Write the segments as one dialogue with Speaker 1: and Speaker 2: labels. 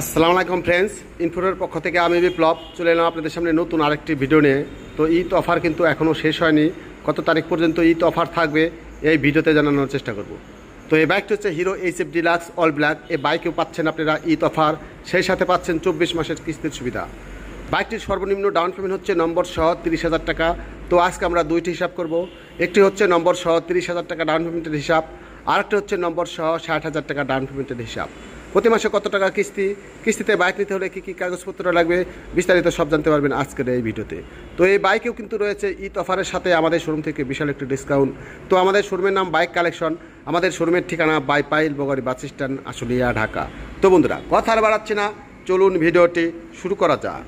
Speaker 1: আসসালামু আলাইকুম ফ্রেন্ডস ইনফোরের পক্ষ থেকে আমি বিপ্লব চলে এলাম আপনাদের সামনে নতুন আরেকটি ভিডিও নিয়ে তো ঈদ অফার কিন্তু এখনও শেষ হয়নি কত তারিখ পর্যন্ত ঈদ অফার থাকবে এই ভিডিওতে জানানোর চেষ্টা করব তো এই বাইকটি হচ্ছে Hero H F deluxe all black এই বাইকেও পাচ্ছেন আপনারা ঈদ অফার সেই সাথে পাচ্ছেন চব্বিশ মাসের কিস্তির সুবিধা বাইকটির সর্বনিম্ন ডাউন পেমেন্ট হচ্ছে নম্বর সহ তিরিশ হাজার টাকা তো আজকে আমরা দুইটি হিসাব করব একটি হচ্ছে নম্বর সহ তিরিশ হাজার টাকা ডাউন পেমেন্টের হিসাব আরেকটি হচ্ছে নম্বর সহ ষাট হাজার টাকা ডাউন পেমেন্টের হিসাব প্রতি মাসে কত টাকা কিস্তি কিস্তিতে বাইক নিতে হলে কী কী কাগজপত্র লাগবে বিস্তারিত সব জানতে পারবেন আজকের এই ভিডিওতে তো এই বাইকেও কিন্তু রয়েছে ইট অফারের সাথে আমাদের শোরুম থেকে বিশাল একটি ডিসকাউন্ট তো আমাদের শোরুমের নাম বাইক কালেকশন আমাদের শোরুমের ঠিকানা বাইপাইল বগারি বাস স্ট্যান্ড আশুলিয়া ঢাকা তো বন্ধুরা কথা আর বাড়াচ্ছি না চলুন ভিডিওটি শুরু করা যাক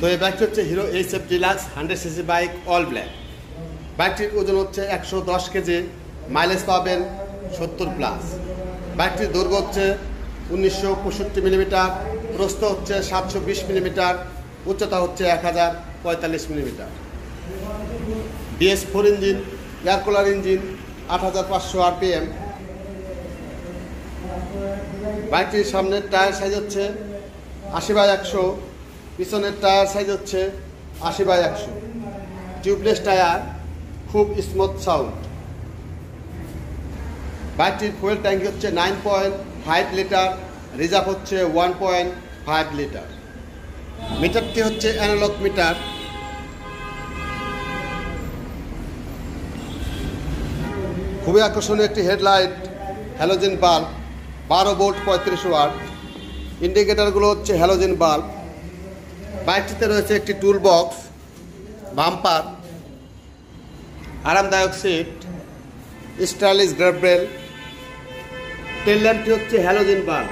Speaker 1: তো এই বাইকটি হচ্ছে Hero H F deluxe hundred CC bike all black বাইকটির ওজন হচ্ছে একশো দশ কেজি মাইলেজ পাবেন সত্তর প্লাস বাইকটির দৈর্ঘ্য হচ্ছে উনিশশো পঁয়ষট্টি মিলিমিটার প্রস্থ হচ্ছে সাতশো বিশ মিলিমিটার উচ্চতা হচ্ছে এক হাজার পঁয়তাল্লিশ millimetre DS four engine cooler engine আট হাজার পাঁচশো আরপিএম বাইকটির সামনের টায়ার সাইজ হচ্ছে আশি বাই একশো পিছনের টায়ার সাইজ হচ্ছে আশি বাই একশো টিউবলেস টায়ার খুব স্মুথ সাউন্ড বাইকটির ফুয়েল ট্যাঙ্কি হচ্ছে nine point five litre reserve হচ্ছে ওয়ান পয়েন্ট ফাইভ লিটার মিটারটি হচ্ছে অ্যানালগ মিটার খুবই আকর্ষণীয় একটি হেডলাইট হ্যালোজেন বাল্ব বারো বোল্ট পঁয়ত্রিশ ওয়াট ইন্ডিকেটারগুলো হচ্ছে হ্যালোজেন বাল্ব বাইকটিতে রয়েছে একটি টুল বক্স বাম্পার আরামদায়ক সিট স্টাইলিশ গ্রাবেল টেল ল্যাম্পটি হচ্ছে হ্যালোজেন বাল্ব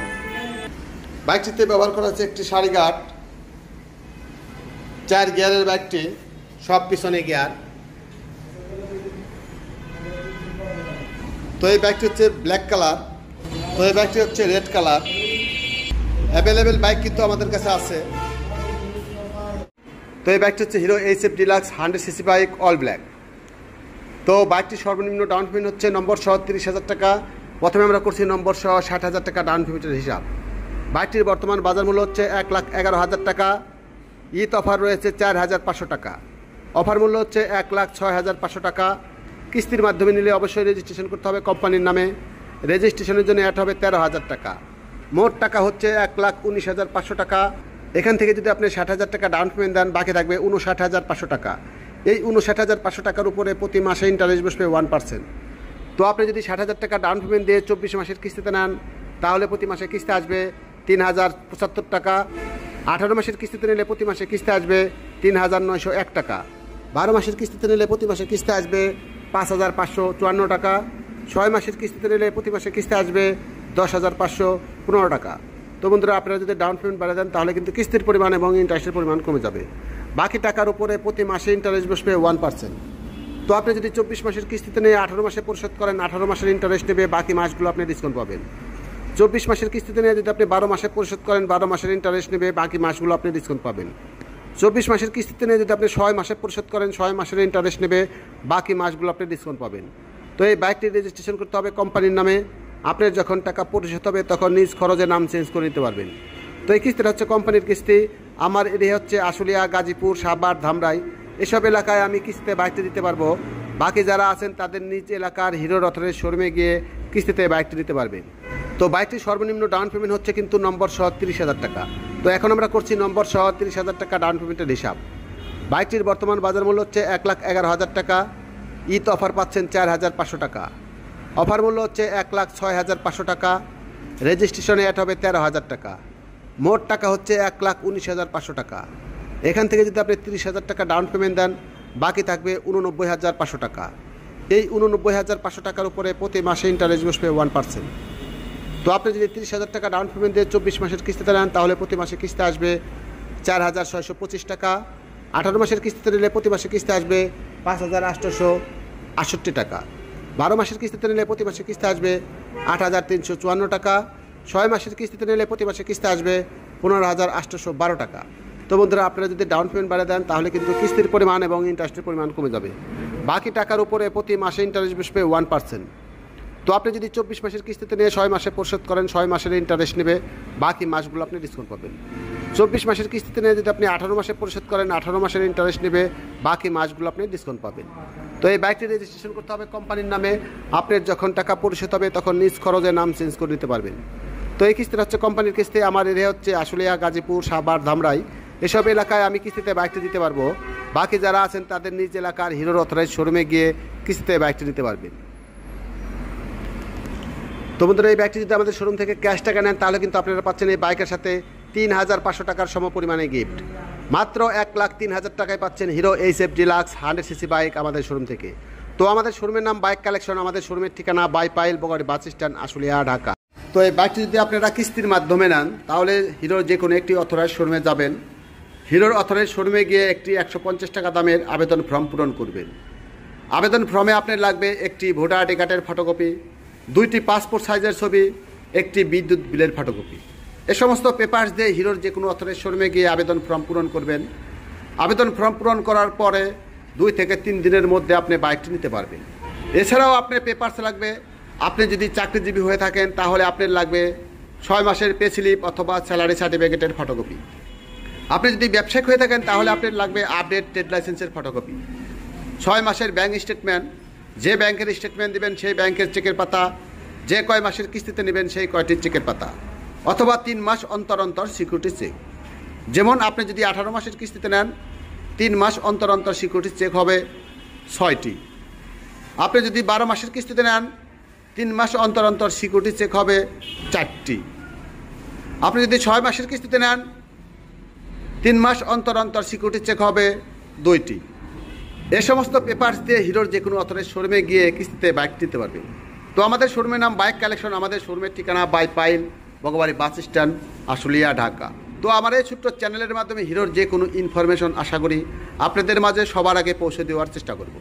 Speaker 1: বাইকটিতে ব্যবহার করা হচ্ছে একটি সাড়ে গার্ড চার গিয়ারের বাইকটি সব পিছনে গিয়ার তো এই বাইকটি হচ্ছে ব্ল্যাক কালার তো এই বাইকটি হচ্ছে রেড কালার অ্যাভেলেবেল বাইক কিন্তু আমাদের কাছে আছে তো এই বাইকটি হচ্ছে Hero H F deluxe hundred CC bike all black তো বাইকটির সর্বনিম্ন ডাউন পেমেন্ট হচ্ছে নম্বর সহ তিরিশ হাজার টাকা প্রথমে আমরা করছি নম্বর সহ ষাট হাজার টাকা ডাউন পেমেন্টের হিসাব বাইকটির বর্তমান বাজার মূল্য হচ্ছে এক লাখ এগারো হাজার টাকা ঈদ অফার রয়েছে চার হাজার পাঁচশো টাকা অফার মূল্য হচ্ছে এক লাখ ছয় হাজার পাঁচশো টাকা কিস্তির মাধ্যমে নিলে অবশ্যই রেজিস্ট্রেশন করতে হবে কোম্পানির নামে রেজিস্ট্রেশনের জন্য অ্যাড হবে তেরো হাজার টাকা মোট টাকা হচ্ছে এক লাখ উনিশ হাজার পাঁচশো টাকা এখান থেকে যদি আপনি ষাট হাজার টাকা ডাউন পেমেন্ট দেন বাকি থাকবে উনষাট হাজার পাঁচশো টাকা এই উনষাট হাজার পাঁচশো টাকার উপরে প্রতি মাসে ইন্টারেস্ট বসবে ওয়ান পার্সেন্ট তো আপনি যদি ষাট হাজার টাকা ডাউন পেমেন্ট দিয়ে চব্বিশ মাসের কিস্তিতে নেন তাহলে প্রতি মাসে কিস্তি আসবে তিন হাজার পঁচাত্তর টাকা আঠারো মাসের কিস্তিতে নিলে প্রতি মাসে কিস্তি আসবে তিন হাজার নয়শো এক টাকা বারো মাসের কিস্তিতে নিলে প্রতি মাসে কিস্তি আসবে পাঁচ হাজার পাঁচশো চুয়ান্ন টাকা ছয় মাসের কিস্তিতে নিলে প্রতি মাসে কিস্তি আসবে দশ হাজার পাঁচশো পনেরো টাকা তো বন্ধুরা আপনারা যদি ডাউন পেমেন্ট বাড়িয়ে দেন তাহলে কিন্তু কিস্তির পরিমাণ এবং ইন্টারেস্টের পরিমাণ কমে যাবে বাকি টাকার উপরে প্রতি মাসে ইন্টারেস্ট বসবে ওয়ান পার্সেন্ট তো আপনি যদি চব্বিশ মাসের কিস্তিতে নিয়ে আঠারো মাসে পরিশোধ করেন আঠারো মাসের ইন্টারেস্ট নেবে বাকি মাসগুলো আপনি ডিসকাউন্ট পাবেন চব্বিশ মাসের কিস্তিতে নিয়ে যদি আপনি বারো মাসে পরিশোধ করেন বারো মাসের ইন্টারেস্ট নেবে বাকি মাসগুলো আপনি ডিসকাউন্ট পাবেন চব্বিশ মাসের কিস্তিতে নিয়ে যদি আপনি ছয় মাসে পরিশোধ করেন ছয় মাসের ইন্টারেস্ট নেবে বাকি মাসগুলো আপনি ডিসকাউন্ট পাবেন তো এই বাইকটি রেজিস্ট্রেশন করতে হবে কোম্পানির নামে আপনার যখন টাকা পরিশোধ হবে তখন নিজ খরচে নাম চেঞ্জ করে নিতে পারবেন তো এই কিস্তিটা হচ্ছে কোম্পানির কিস্তি আমার এরিয়া হচ্ছে আশুলিয়া গাজীপুর সাবার ধামরাই এসব এলাকায় আমি কিস্তিতে বাইকটি দিতে পারবো বাকি যারা আছেন তাদের নিজ এলাকার হিরো রথনের শোরুমে গিয়ে কিস্তিতে বাইকটি দিতে পারবেন তো বাইকটির সর্বনিম্ন ডাউন পেমেন্ট হচ্ছে কিন্তু নম্বর সহ তিরিশ হাজার টাকা তো এখন আমরা করছি নম্বর সহ তিরিশ হাজার টাকা ডাউন পেমেন্টের হিসাব বাইকটির বর্তমান বাজার মূল্য হচ্ছে এক লাখ এগারো হাজার টাকা ঈদ অফার পাচ্ছেন চার হাজার পাঁচশো টাকা অফার মূল্য হচ্ছে এক লাখ ছয় হাজার পাঁচশো টাকা রেজিস্ট্রেশনে অ্যাড হবে তেরো হাজার টাকা মোট টাকা হচ্ছে এক লাখ উনিশ হাজার পাঁচশো টাকা এখান থেকে যদি আপনি তিরিশ হাজার টাকা ডাউন পেমেন্ট দেন বাকি থাকবে উননব্বই হাজার পাঁচশো টাকা এই উননব্বই হাজার পাঁচশো টাকার উপরে প্রতি মাসে ইন্টারেস্ট বসবে ওয়ান পার্সেন্ট তো আপনি যদি তিরিশ হাজার টাকা ডাউন পেমেন্ট দিয়ে চব্বিশ মাসের কিস্তিতে নেন তাহলে প্রতি মাসে কিস্তি আসবে চার হাজার ছয়শো পঁচিশ টাকা আঠারো মাসের কিস্তিতে নিলে প্রতি মাসে কিস্তি আসবে পাঁচ হাজার আটশোশো আটষট্টি টাকা বারো মাসের কিস্তিতে নিলে প্রতি মাসে কিস্তি আসবে আট হাজার তিনশো চুয়ান্ন টাকা ছয় মাসের কিস্তিতে নিলে প্রতি মাসে কিস্তি আসবে পনেরো হাজার আটশোশো বারো টাকা তো বন্ধুরা আপনারা যদি ডাউন পেমেন্ট বাড়িয়ে দেন তাহলে কিন্তু কিস্তির পরিমাণ এবং ইন্টারেস্টের পরিমাণ কমে যাবে বাকি টাকার উপরে প্রতি মাসে ইন্টারেস্ট বসবে ওয়ান পার্সেন্ট তো আপনি যদি চব্বিশ মাসের কিস্তিতে নিয়ে ছয় মাসে পরিশোধ করেন ছয় মাসের ইন্টারেস্ট নেবে বাকি মাসগুলো আপনি ডিসকাউন্ট পাবেন চব্বিশ মাসের কিস্তিতে নিয়ে যদি আপনি আঠারো মাসে পরিশোধ করেন আঠারো মাসের ইন্টারেস্ট নেবে বাকি মাসগুলো আপনি ডিসকাউন্ট পাবেন তো এই বাইকটি রেজিস্ট্রেশন করতে হবে কোম্পানির নামে আপনার যখন টাকা পরিশোধ হবে তখন নিজ খরচে নাম চেঞ্জ করে নিতে পারবেন তো এই কিস্তিটা হচ্ছে কোম্পানির কিস্তি আমার এরিয়া হচ্ছে আশুলিয়া গাজীপুর সাবার ধামরাই এসব এলাকায় আমি কিস্তিতে বাইকটা দিতে পারবো বাকি যারা আছেন তাদের নিজ এলাকার হিরোর অথরাইজ শোরুমে গিয়ে কিস্তিতে বাইকটা দিতে পারবেন তো বন্ধুরা এই বাইকটি যদি আমাদের শোরুম থেকে ক্যাশ টাকা নেন তাহলে কিন্তু আপনারা পাচ্ছেন এই বাইকের সাথে তিন হাজার পাঁচশো টাকার সম পরিমাণে গিফট মাত্র এক লাখ তিন হাজার টাকায় পাচ্ছেন Hero H F deluxe hundred CC bike আমাদের শোরুম থেকে তো আমাদের শোরুমের নাম বাইক কালেকশন আমাদের শোরুমের ঠিকানা বাইপাইল বগাড়ি বাস স্ট্যান্ড আশুলিয়া ঢাকা তো এই বাইকটি যদি আপনারা কিস্তির মাধ্যমে নেন তাহলে হিরোর যে কোনো একটি অথরাইজ শোরুমে যাবেন হিরোর অথরাইজ শোরুমে গিয়ে একটি একশো টাকা দামের আবেদন ফর্ম পূরণ করবেন আবেদন ফর্মে আপনার লাগবে একটি ভোটার আইডি কার্ডের ফটোকপি দুইটি পাসপোর্ট সাইজের ছবি একটি বিদ্যুৎ বিলের ফটোকপি এ সমস্ত পেপার্স দিয়ে হিরোর যে কোনো অথরাইজ শোরুমে গিয়ে আবেদন ফর্ম পূরণ করবেন আবেদন ফর্ম পূরণ করার পরে দুই থেকে তিন দিনের মধ্যে আপনি বাইকটি নিতে পারবেন এছাড়াও আপনার পেপার্স লাগবে আপনি যদি চাকরিজীবী হয়ে থাকেন তাহলে আপনার লাগবে ছয় মাসের পে স্লিপ অথবা স্যালারি সার্টিফিকেটের ফটোকপি আপনি যদি ব্যবসায়িক হয়ে থাকেন তাহলে আপনার লাগবে আপডেট ট্রেড লাইসেন্সের ফটোকপি ছয় মাসের ব্যাংক স্টেটমেন্ট যে ব্যাংকের স্টেটমেন্ট দেবেন সেই ব্যাংকের চেকের পাতা যে কয় মাসের কিস্তিতে নেবেন সেই কয়টির চেকের পাতা অথবা তিন মাস অন্তর অন্তর সিকিউরিটি চেক যেমন আপনি যদি আঠারো মাসের কিস্তিতে নেন তিন মাস অন্তর অন্তর সিকিউরিটি চেক হবে ছয়টি আপনি যদি বারো মাসের কিস্তিতে নেন তিন মাস অন্তর অন্তর সিকিউরিটি চেক হবে চারটি আপনি যদি ছয় মাসের কিস্তিতে নেন তিন মাস অন্তর অন্তর সিকিউরিটি চেক হবে দুইটি এ সমস্ত পেপার্স দিয়ে হিরোর যে কোনো অথরের শোরুমে গিয়ে কিস্তিতে বাইক নিতে পারবে তো আমাদের শোরুমের নাম বাইক কালেকশন আমাদের শোরুমের ঠিকানা Baipail Bhagbari bus stand Ashulia Dhaka তো আমার এই ছোট্ট চ্যানেলের মাধ্যমে হিরোর যে কোনো ইনফরমেশন আশা করি আপনাদের মাঝে সবার আগে পৌঁছে দেওয়ার চেষ্টা করব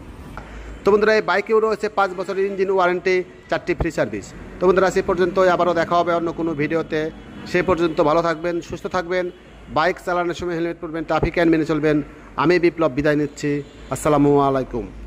Speaker 1: তো বন্ধুরা এই বাইকেও রয়েছে পাঁচ বছরের ইঞ্জিন ওয়ারেন্টি চারটি ফ্রি সার্ভিস তো বন্ধুরা সে পর্যন্ত আবারও দেখা হবে অন্য কোনো ভিডিওতে সে পর্যন্ত ভালো থাকবেন সুস্থ থাকবেন বাইক চালানোর সময় হেলমেট পরবেন ট্রাফিক আইন মেনে চলবেন আমি বিপ্লব বিদায় নিচ্ছি আসসালামু আলাইকুম